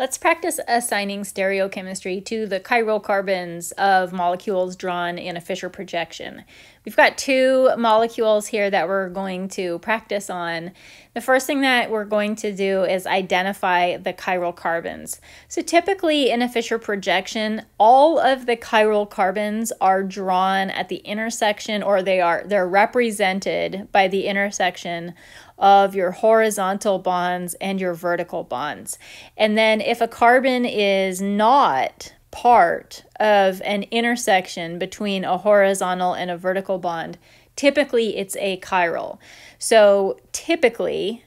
Let's practice assigning stereochemistry to the chiral carbons of molecules drawn in a Fisher projection. We've got two molecules here that we're going to practice on. The first thing that we're going to do is identify the chiral carbons. So typically in a Fisher projection, all of the chiral carbons are drawn at the intersection or they are they're represented by the intersection of your horizontal bonds and your vertical bonds. And then if a carbon is not part of an intersection between a horizontal and a vertical bond, typically it's a chiral. So typically,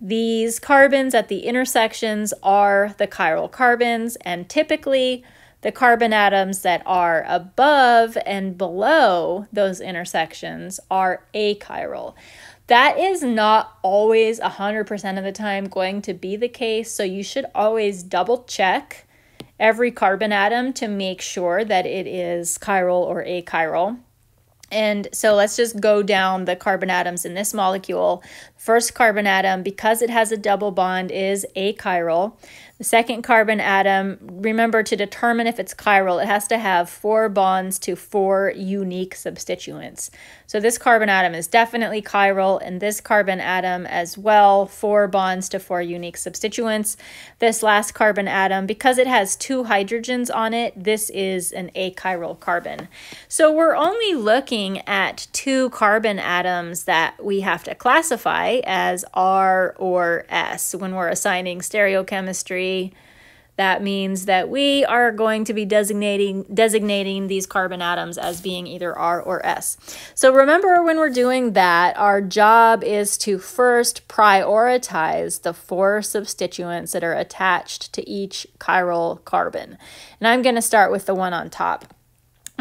these carbons at the intersections are the chiral carbons, and typically the carbon atoms that are above and below those intersections are achiral. That is not always 100% of the time going to be the case, so you should always double check every carbon atom to make sure that it is chiral or achiral. And so let's just go down the carbon atoms in this molecule. First carbon atom, because it has a double bond, is achiral. The second carbon atom, remember to determine if it's chiral, it has to have four bonds to four unique substituents. So this carbon atom is definitely chiral, and this carbon atom as well, four bonds to four unique substituents. This last carbon atom, because it has two hydrogens on it, this is an achiral carbon. So we're only looking at two carbon atoms that we have to classify as R or S when we're assigning stereochemistry that means that we are going to be designating designating these carbon atoms as being either R or S. So remember when we're doing that, our job is to first prioritize the four substituents that are attached to each chiral carbon. And I'm going to start with the one on top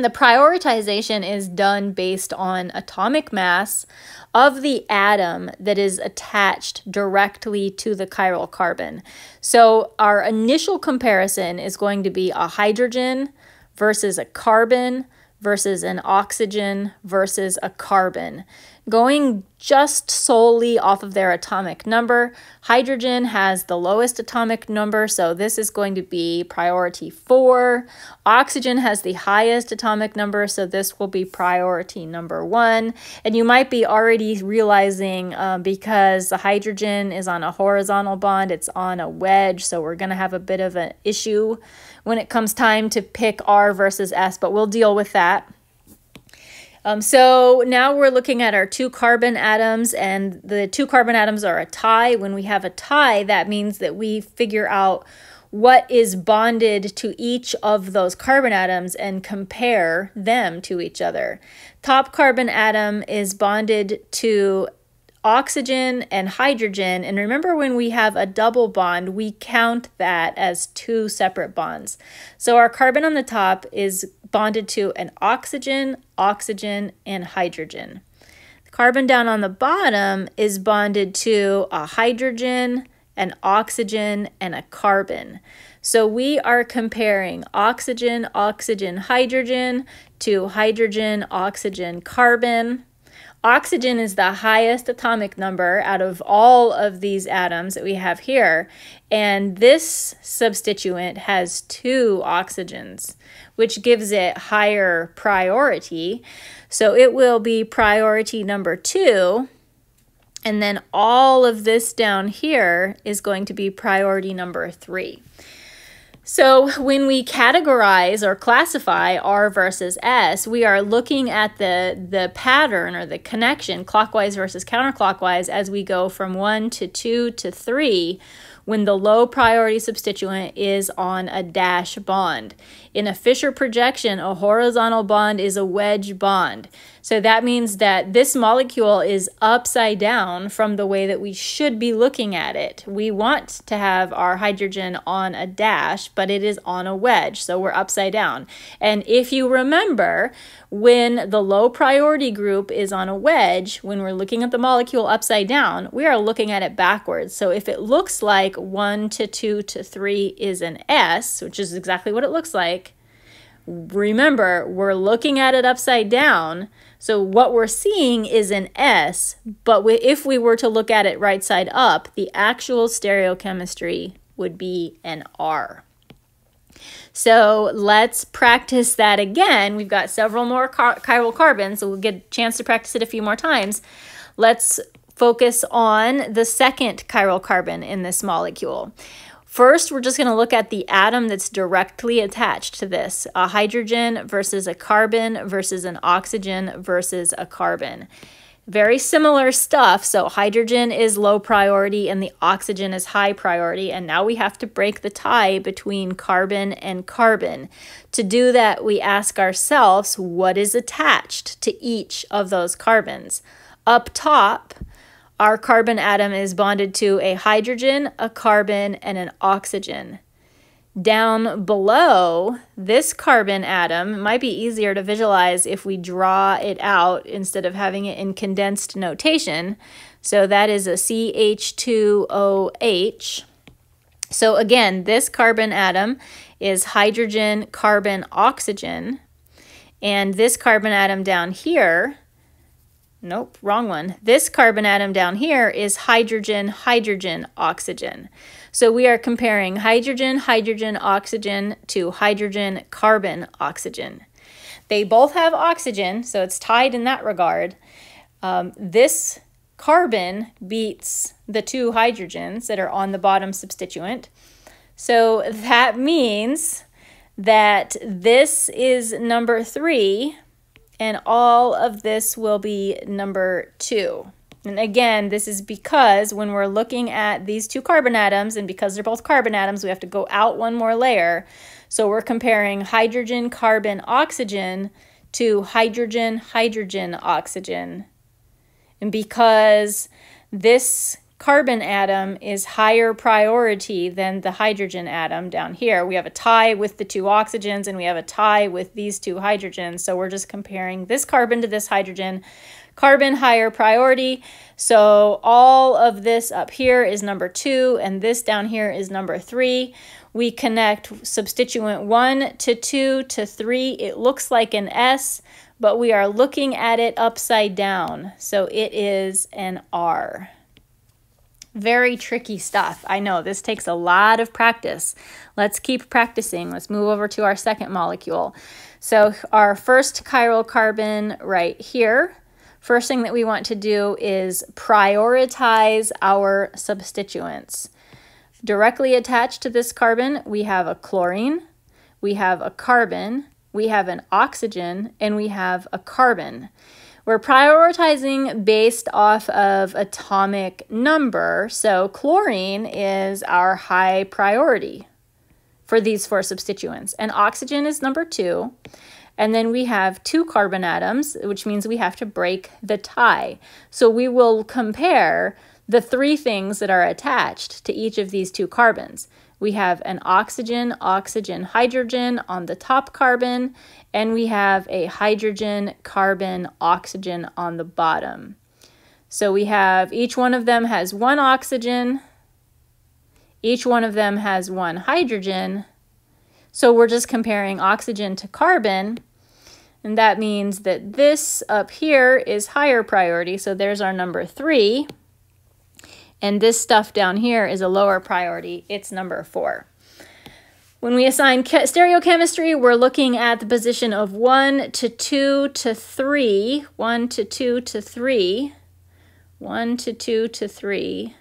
the prioritization is done based on atomic mass of the atom that is attached directly to the chiral carbon. So our initial comparison is going to be a hydrogen versus a carbon versus an oxygen versus a carbon. Going just solely off of their atomic number, hydrogen has the lowest atomic number, so this is going to be priority four. Oxygen has the highest atomic number, so this will be priority number one. And you might be already realizing uh, because the hydrogen is on a horizontal bond, it's on a wedge, so we're going to have a bit of an issue when it comes time to pick R versus S, but we'll deal with that. Um, so now we're looking at our two carbon atoms, and the two carbon atoms are a tie. When we have a tie, that means that we figure out what is bonded to each of those carbon atoms and compare them to each other. Top carbon atom is bonded to oxygen and hydrogen. And remember when we have a double bond, we count that as two separate bonds. So our carbon on the top is bonded to an oxygen, oxygen, and hydrogen. The carbon down on the bottom is bonded to a hydrogen, an oxygen, and a carbon. So we are comparing oxygen, oxygen, hydrogen to hydrogen, oxygen, carbon. Oxygen is the highest atomic number out of all of these atoms that we have here. And this substituent has two oxygens, which gives it higher priority. So it will be priority number two. And then all of this down here is going to be priority number three. So, when we categorize or classify R versus S, we are looking at the, the pattern or the connection, clockwise versus counterclockwise, as we go from one to two to three when the low priority substituent is on a dash bond. In a Fisher projection, a horizontal bond is a wedge bond. So that means that this molecule is upside down from the way that we should be looking at it. We want to have our hydrogen on a dash but it is on a wedge, so we're upside down. And if you remember, when the low priority group is on a wedge, when we're looking at the molecule upside down, we are looking at it backwards. So if it looks like 1 to 2 to 3 is an S, which is exactly what it looks like, remember, we're looking at it upside down. So what we're seeing is an S, but if we were to look at it right side up, the actual stereochemistry would be an R. So let's practice that again. We've got several more car chiral carbons, so we'll get a chance to practice it a few more times. Let's focus on the second chiral carbon in this molecule. First, we're just going to look at the atom that's directly attached to this a hydrogen versus a carbon versus an oxygen versus a carbon. Very similar stuff. So hydrogen is low priority and the oxygen is high priority. And now we have to break the tie between carbon and carbon. To do that, we ask ourselves what is attached to each of those carbons. Up top, our carbon atom is bonded to a hydrogen, a carbon, and an oxygen. Down below this carbon atom might be easier to visualize if we draw it out instead of having it in condensed notation. So that is a CH2OH. So again, this carbon atom is hydrogen, carbon, oxygen. And this carbon atom down here, nope, wrong one. This carbon atom down here is hydrogen, hydrogen, oxygen. So we are comparing hydrogen, hydrogen, oxygen to hydrogen, carbon, oxygen. They both have oxygen, so it's tied in that regard. Um, this carbon beats the two hydrogens that are on the bottom substituent. So that means that this is number three, and all of this will be number two. And again, this is because when we're looking at these two carbon atoms, and because they're both carbon atoms, we have to go out one more layer. So we're comparing hydrogen, carbon, oxygen to hydrogen, hydrogen, oxygen. And because this carbon atom is higher priority than the hydrogen atom down here, we have a tie with the two oxygens and we have a tie with these two hydrogens. So we're just comparing this carbon to this hydrogen Carbon, higher priority. So all of this up here is number two, and this down here is number three. We connect substituent one to two to three. It looks like an S, but we are looking at it upside down. So it is an R. Very tricky stuff. I know this takes a lot of practice. Let's keep practicing. Let's move over to our second molecule. So our first chiral carbon right here First thing that we want to do is prioritize our substituents. Directly attached to this carbon, we have a chlorine, we have a carbon, we have an oxygen, and we have a carbon. We're prioritizing based off of atomic number, so chlorine is our high priority for these four substituents, and oxygen is number two, and then we have two carbon atoms, which means we have to break the tie. So we will compare the three things that are attached to each of these two carbons. We have an oxygen, oxygen, hydrogen on the top carbon, and we have a hydrogen, carbon, oxygen on the bottom. So we have each one of them has one oxygen, each one of them has one hydrogen, so we're just comparing oxygen to carbon, and that means that this up here is higher priority, so there's our number three. And this stuff down here is a lower priority, it's number four. When we assign stereochemistry, we're looking at the position of 1 to 2 to 3, 1 to 2 to 3, 1 to 2 to 3,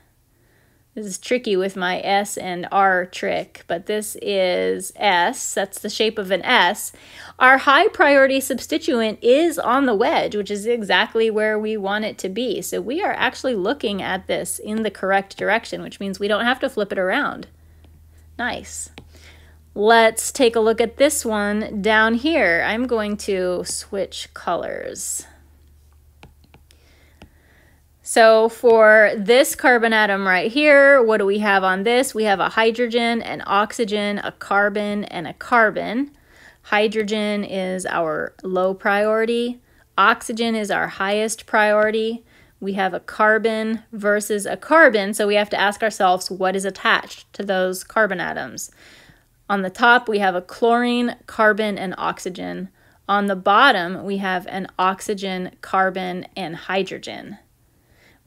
this is tricky with my S and R trick, but this is S. That's the shape of an S. Our high priority substituent is on the wedge, which is exactly where we want it to be. So we are actually looking at this in the correct direction, which means we don't have to flip it around. Nice. Let's take a look at this one down here. I'm going to switch colors. So for this carbon atom right here, what do we have on this? We have a hydrogen, an oxygen, a carbon, and a carbon. Hydrogen is our low priority. Oxygen is our highest priority. We have a carbon versus a carbon, so we have to ask ourselves what is attached to those carbon atoms. On the top, we have a chlorine, carbon, and oxygen. On the bottom, we have an oxygen, carbon, and hydrogen.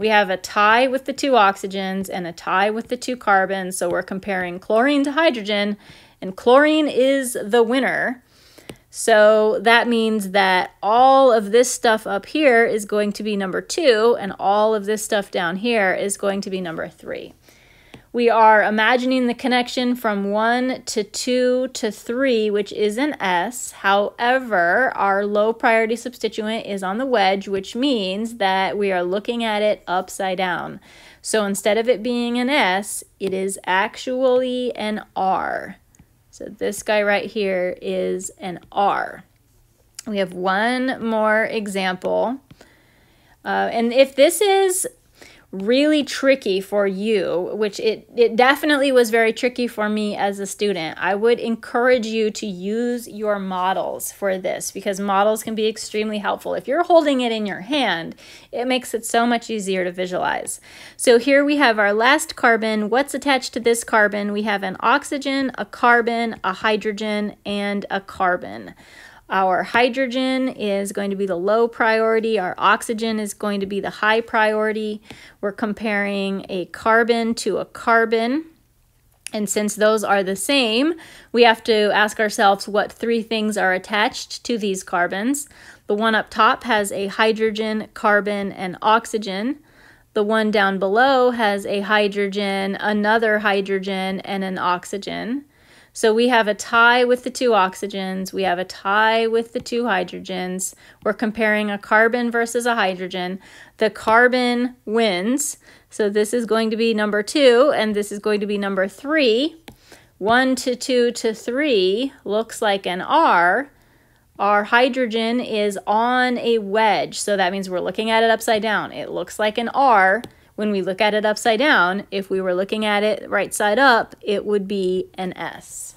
We have a tie with the two oxygens and a tie with the two carbons. So we're comparing chlorine to hydrogen, and chlorine is the winner. So that means that all of this stuff up here is going to be number two, and all of this stuff down here is going to be number three we are imagining the connection from 1 to 2 to 3, which is an S. However, our low priority substituent is on the wedge, which means that we are looking at it upside down. So instead of it being an S, it is actually an R. So this guy right here is an R. We have one more example. Uh, and if this is really tricky for you, which it, it definitely was very tricky for me as a student, I would encourage you to use your models for this because models can be extremely helpful. If you're holding it in your hand, it makes it so much easier to visualize. So here we have our last carbon. What's attached to this carbon? We have an oxygen, a carbon, a hydrogen, and a carbon. Our hydrogen is going to be the low priority. Our oxygen is going to be the high priority. We're comparing a carbon to a carbon. And since those are the same, we have to ask ourselves what three things are attached to these carbons. The one up top has a hydrogen, carbon, and oxygen. The one down below has a hydrogen, another hydrogen, and an oxygen. So we have a tie with the two oxygens, we have a tie with the two hydrogens. We're comparing a carbon versus a hydrogen. The carbon wins. So this is going to be number two, and this is going to be number three. One to two to three looks like an R. Our hydrogen is on a wedge, so that means we're looking at it upside down. It looks like an R. When we look at it upside down, if we were looking at it right side up, it would be an S.